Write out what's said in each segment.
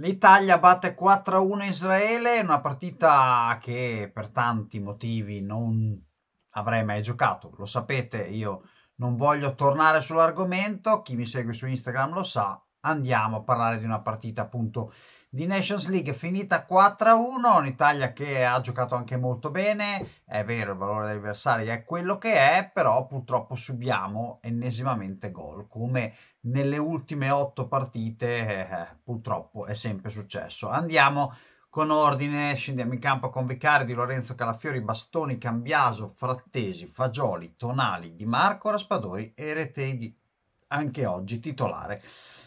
L'Italia batte 4-1 Israele, una partita che per tanti motivi non avrei mai giocato. Lo sapete, io non voglio tornare sull'argomento, chi mi segue su Instagram lo sa. Andiamo a parlare di una partita appunto di Nations League finita 4-1, un'Italia che ha giocato anche molto bene, è vero il valore degli avversari è quello che è, però purtroppo subiamo ennesimamente gol, come nelle ultime otto partite eh, eh purtroppo è sempre successo. Andiamo con ordine, scendiamo in campo con Vicari di Lorenzo Calafiori, Bastoni, Cambiaso, Frattesi, Fagioli, Tonali, Di Marco, Raspadori e Reteghi anche oggi titolare.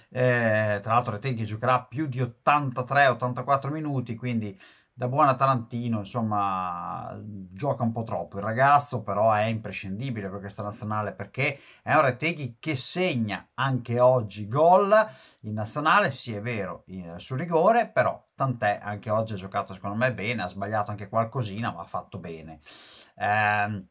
Eh, tra l'altro Reteghi giocherà più di 83-84 minuti, quindi da buona Tarantino, insomma, gioca un po' troppo. Il ragazzo però è imprescindibile per questa nazionale perché è un Reteghi che segna anche oggi gol in nazionale, sì è vero, sul rigore, però tant'è, anche oggi ha giocato secondo me bene, ha sbagliato anche qualcosina, ma ha fatto bene. Eh,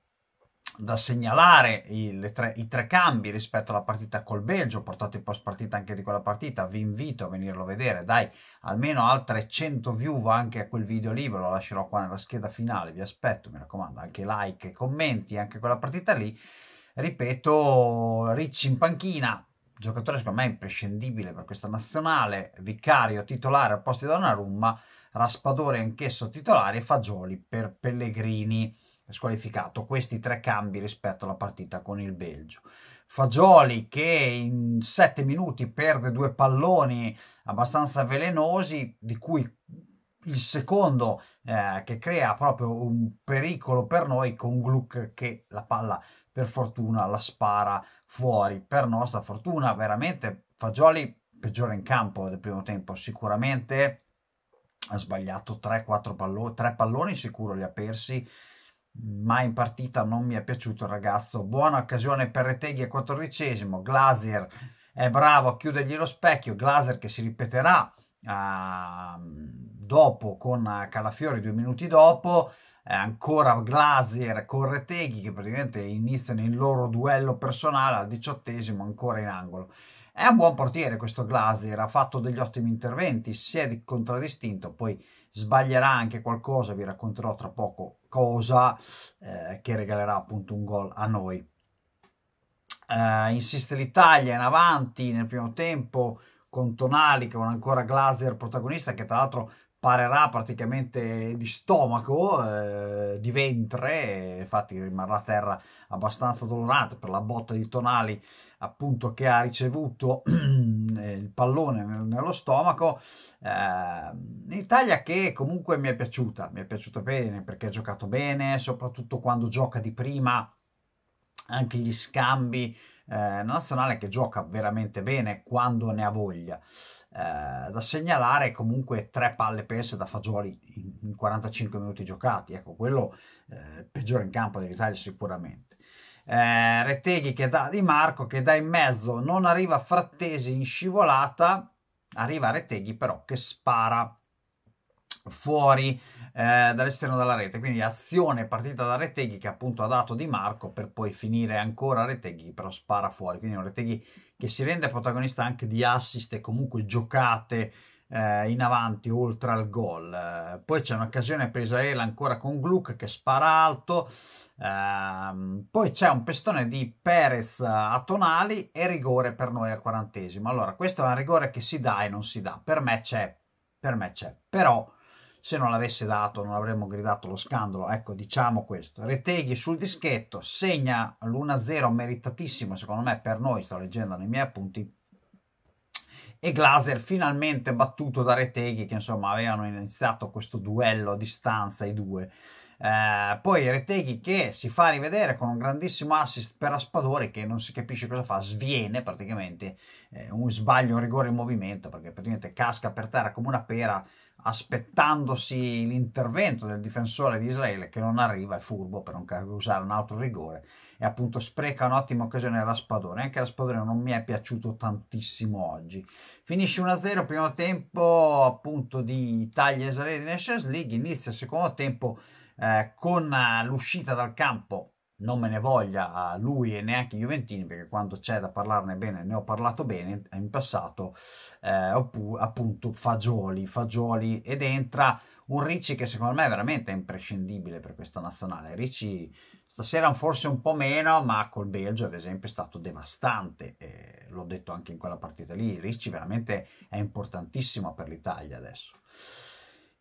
da segnalare i, tre, i tre cambi rispetto alla partita col Belgio, ho portato in post partita anche di quella partita, vi invito a venirlo a vedere, dai, almeno altre 100 view anche a quel video lì, ve lo lascerò qua nella scheda finale, vi aspetto, mi raccomando, anche like, e commenti, anche quella partita lì, ripeto, Ricci in panchina, giocatore secondo me imprescindibile per questa nazionale, vicario titolare al posto di Donnarumma, Raspadore anch'esso titolare e Fagioli per Pellegrini squalificato questi tre cambi rispetto alla partita con il Belgio. Fagioli che in sette minuti perde due palloni abbastanza velenosi, di cui il secondo eh, che crea proprio un pericolo per noi con Gluck che la palla per fortuna la spara fuori. Per nostra fortuna veramente Fagioli peggiore in campo del primo tempo sicuramente ha sbagliato 3-4 palloni, 3 palloni sicuro li ha persi ma in partita non mi è piaciuto il ragazzo. Buona occasione per Reteghi al quattordicesimo, Glaser è bravo a chiudergli lo specchio, Glaser che si ripeterà uh, dopo con Calafiori due minuti dopo, È ancora Glaser con Reteghi che praticamente iniziano il loro duello personale al diciottesimo ancora in angolo. È un buon portiere questo Glaser, ha fatto degli ottimi interventi, si è contraddistinto, poi sbaglierà anche qualcosa, vi racconterò tra poco cosa eh, che regalerà appunto un gol a noi. Eh, insiste l'Italia in avanti nel primo tempo con Tonali con ancora Glaser protagonista che tra l'altro parerà praticamente di stomaco, eh, di ventre, infatti rimarrà a terra abbastanza dolorante per la botta di Tonali appunto che ha ricevuto il pallone nello stomaco. Eh, Italia che comunque mi è piaciuta, mi è piaciuta bene perché ha giocato bene, soprattutto quando gioca di prima, anche gli scambi. Eh, nazionale che gioca veramente bene quando ne ha voglia. Eh, da segnalare comunque tre palle perse da Fagioli in 45 minuti giocati, ecco quello eh, peggiore in campo dell'Italia sicuramente eh, Reteghi che dà Di Marco che dà in mezzo, non arriva Frattesi in scivolata, arriva Reteghi però che spara fuori eh, dall'esterno della rete, quindi azione partita da Reteghi che appunto ha dato Di Marco per poi finire ancora Reteghi però spara fuori, quindi un Reteghi che si rende protagonista anche di assist e comunque giocate eh, in avanti oltre al gol. Eh, poi c'è un'occasione per Israele ancora con Gluck che spara alto. Ehm, poi c'è un pestone di Perez a Tonali e rigore per noi al quarantesimo. Allora, questo è un rigore che si dà e non si dà. Per me c'è, per me c'è, però se non l'avesse dato non avremmo gridato lo scandalo. Ecco, diciamo questo. Reteghi sul dischetto segna l'1-0 meritatissimo, secondo me, per noi, sto leggendo nei miei appunti, e Glaser finalmente battuto da Reteghi che insomma avevano iniziato questo duello a distanza i due. Eh, poi Reteghi che si fa rivedere con un grandissimo assist per Aspadori che non si capisce cosa fa, sviene praticamente eh, un sbaglio, un rigore in movimento perché praticamente casca per terra come una pera aspettandosi l'intervento del difensore di Israele che non arriva, è furbo per non usare un altro rigore e appunto spreca un'ottima occasione la Spadone. Anche la Spadone non mi è piaciuto tantissimo oggi. Finisce 1-0, primo tempo appunto di Italia e Israele di Nations League, inizia il secondo tempo eh, con l'uscita dal campo non me ne voglia lui e neanche i Juventini, perché quando c'è da parlarne bene ne ho parlato bene in passato, eh, oppure appunto Fagioli, Fagioli ed entra un Ricci che secondo me è veramente imprescindibile per questa nazionale. Ricci Stasera forse un po' meno, ma col Belgio ad esempio è stato devastante, eh, l'ho detto anche in quella partita lì, Ricci veramente è importantissimo per l'Italia adesso.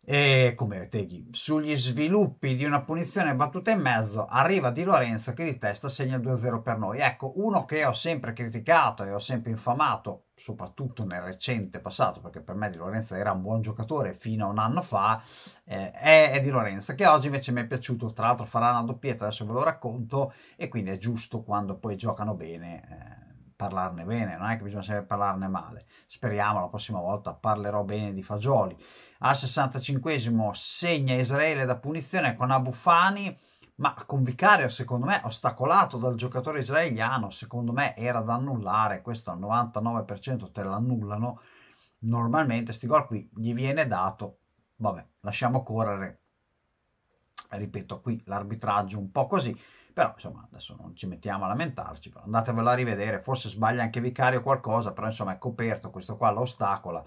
E come Berteghi sugli sviluppi di una punizione battuta e mezzo arriva Di Lorenzo che di testa segna 2-0 per noi ecco uno che ho sempre criticato e ho sempre infamato soprattutto nel recente passato perché per me Di Lorenzo era un buon giocatore fino a un anno fa eh, è, è Di Lorenzo che oggi invece mi è piaciuto tra l'altro farà una doppietta adesso ve lo racconto e quindi è giusto quando poi giocano bene eh, parlarne bene, non è che bisogna sempre parlarne male. Speriamo la prossima volta parlerò bene di Fagioli. Al 65 esimo segna Israele da punizione con Abufani, ma con Vicario secondo me ostacolato dal giocatore israeliano, secondo me era da annullare, questo al 99% te l'annullano. Normalmente sti gol qui gli viene dato, vabbè, lasciamo correre. Ripeto, qui l'arbitraggio un po' così però insomma adesso non ci mettiamo a lamentarci, andatevelo a rivedere, forse sbaglia anche Vicario qualcosa, però insomma è coperto, questo qua lo ostacola.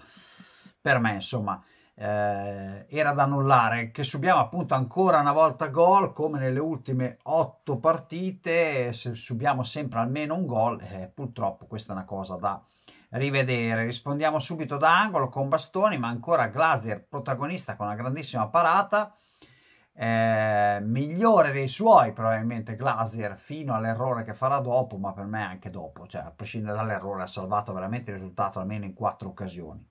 Per me insomma eh, era da annullare, che subiamo appunto ancora una volta gol, come nelle ultime otto partite, se subiamo sempre almeno un gol, eh, purtroppo questa è una cosa da rivedere. Rispondiamo subito da angolo con Bastoni, ma ancora Glazier protagonista con una grandissima parata eh, migliore dei suoi, probabilmente Glazier, fino all'errore che farà dopo, ma per me anche dopo, cioè a prescindere dall'errore ha salvato veramente il risultato almeno in quattro occasioni.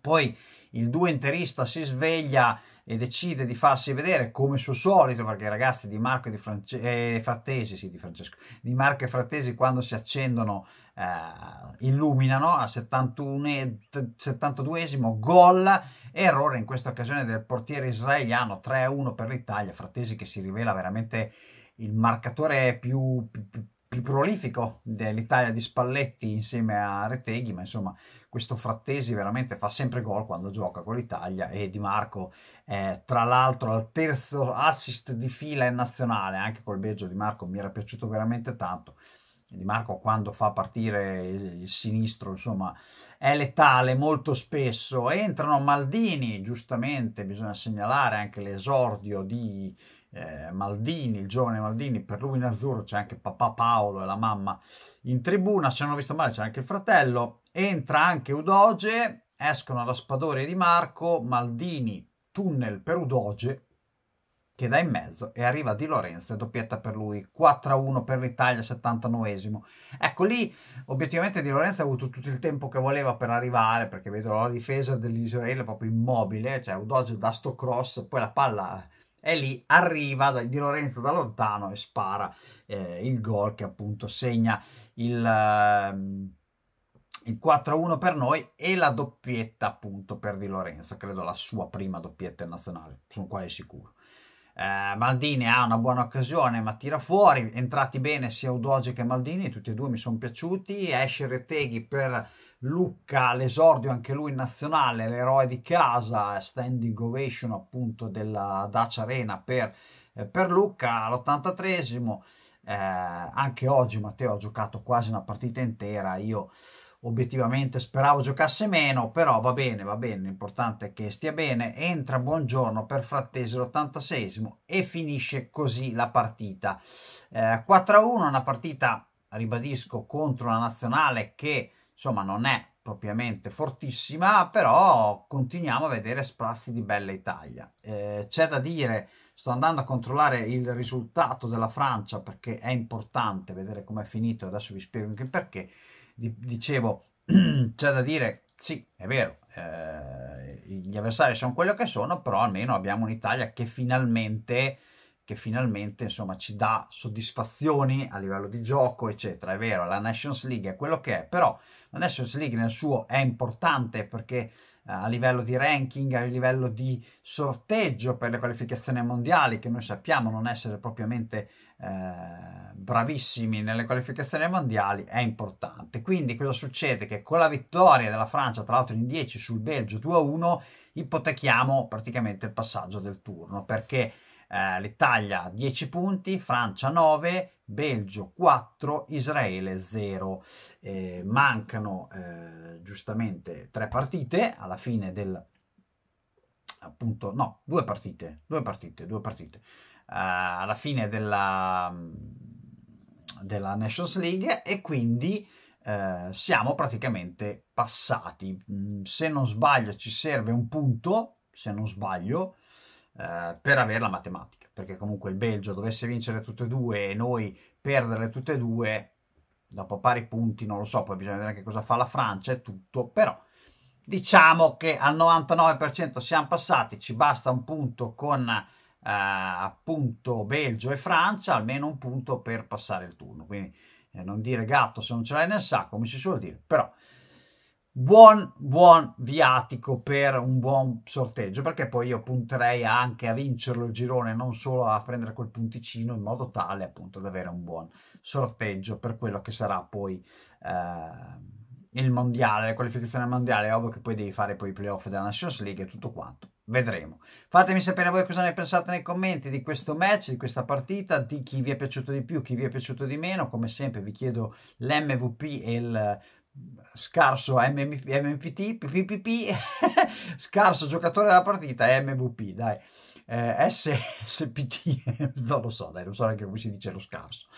Poi il due interista si sveglia e decide di farsi vedere come suo solito, perché i ragazzi di Marco e di, France- eh, Frattesi, sì, di Francesco, di Marco e Frattesi quando si accendono eh, illuminano al 71, 72esimo gol Errore in questa occasione del portiere israeliano 3-1 per l'Italia, Frattesi che si rivela veramente il marcatore più, più, più prolifico dell'Italia di Spalletti insieme a Reteghi, ma insomma questo Frattesi veramente fa sempre gol quando gioca con l'Italia e Di Marco eh, tra l'altro al terzo assist di fila in nazionale anche col Belgio Di Marco mi era piaciuto veramente tanto di Marco quando fa partire il, sinistro, insomma, è letale molto spesso. Entrano Maldini, giustamente bisogna segnalare anche l'esordio di eh, Maldini, il giovane Maldini, per lui in azzurro c'è anche papà Paolo e la mamma in tribuna, se non ho visto male c'è anche il fratello. Entra anche Udoge, escono la Spadoria Di Marco, Maldini, tunnel per Udoge, che da in mezzo e arriva Di Lorenzo, doppietta per lui, 4-1 per l'Italia, 79esimo. Ecco lì, obiettivamente Di Lorenzo ha avuto tutto il tempo che voleva per arrivare, perché vedo la difesa dell'Israele proprio immobile, cioè Udoge da sto cross, poi la palla è lì, arriva Di Lorenzo da lontano e spara eh, il gol che appunto segna il... Ehm, il 4-1 per noi e la doppietta appunto per Di Lorenzo, credo la sua prima doppietta nazionale, sono quasi sicuro eh, Maldini ha una buona occasione ma tira fuori, entrati bene sia Udoge che Maldini, tutti e due mi sono piaciuti, esce Reteghi per Lucca, l'esordio anche lui in nazionale, l'eroe di casa, standing ovation appunto della Dacia Arena per, eh, per Lucca all'83esimo, eh, anche oggi Matteo ha giocato quasi una partita intera, io obiettivamente speravo giocasse meno, però va bene, va bene, l'importante è che stia bene, entra buongiorno per Frattesi l'86 e finisce così la partita. Eh, 4-1, una partita, ribadisco, contro la nazionale che insomma non è propriamente fortissima, però continuiamo a vedere sprazzi di bella Italia. Eh, c'è da dire, sto andando a controllare il risultato della Francia perché è importante vedere com'è finito, adesso vi spiego anche perché di, dicevo, c'è da dire, sì, è vero, eh, gli avversari sono quello che sono, però almeno abbiamo un'Italia che finalmente, che finalmente insomma, ci dà soddisfazioni a livello di gioco, eccetera. È vero, la Nations League è quello che è, però la Nations League nel suo è importante perché eh, a livello di ranking, a livello di sorteggio per le qualificazioni mondiali, che noi sappiamo non essere propriamente eh, bravissimi nelle qualificazioni mondiali, è importante. Quindi cosa succede? Che con la vittoria della Francia, tra l'altro in 10 sul Belgio 2-1, ipotechiamo praticamente il passaggio del turno, perché eh, l'Italia 10 punti, Francia 9, Belgio 4, Israele 0. Eh, mancano eh, giustamente tre partite alla fine del appunto no, due partite, due partite, due partite. Uh, alla fine della mm, della Nations League e quindi eh, siamo praticamente passati. Mm, se non sbaglio ci serve un punto, se non sbaglio, eh, per avere la matematica perché comunque il Belgio dovesse vincere tutte e due e noi perdere tutte e due, dopo pari punti, non lo so, poi bisogna vedere anche cosa fa la Francia e tutto, però diciamo che al 99% siamo passati, ci basta un punto con eh, appunto Belgio e Francia, almeno un punto per passare il turno, quindi eh, non dire gatto se non ce l'hai nel sacco, come si suol dire, però buon, buon viatico per un buon sorteggio, perché poi io punterei anche a vincerlo il girone, non solo a prendere quel punticino, in modo tale appunto ad avere un buon sorteggio per quello che sarà poi eh, il mondiale, la qualificazione mondiale. È ovvio che poi devi fare poi i playoff della Nations League e tutto quanto. Vedremo. Fatemi sapere voi cosa ne pensate nei commenti di questo match, di questa partita, di chi vi è piaciuto di più, chi vi è piaciuto di meno. Come sempre vi chiedo l'MVP e il scarso MM, PPP, scarso giocatore della partita, MVP, dai, eh, SPT, non lo so, dai, non so neanche come si dice lo scarso.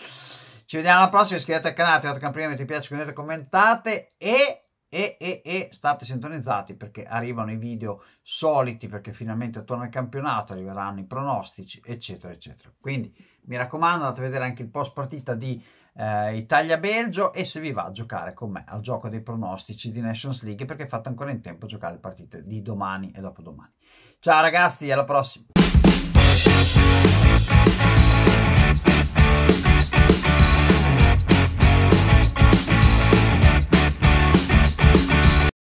Ci vediamo alla prossima, iscrivetevi al canale, attivate la campanella, mettete piace, scrivete, commentate e, e, e, e state sintonizzati perché arrivano i video soliti, perché finalmente torna il campionato, arriveranno i pronostici, eccetera, eccetera. Quindi mi raccomando, andate a vedere anche il post partita di eh, Italia-Belgio e se vi va a giocare con me al gioco dei pronostici di Nations League perché fate ancora in tempo a giocare le partite di domani e dopodomani. Ciao ragazzi, alla prossima!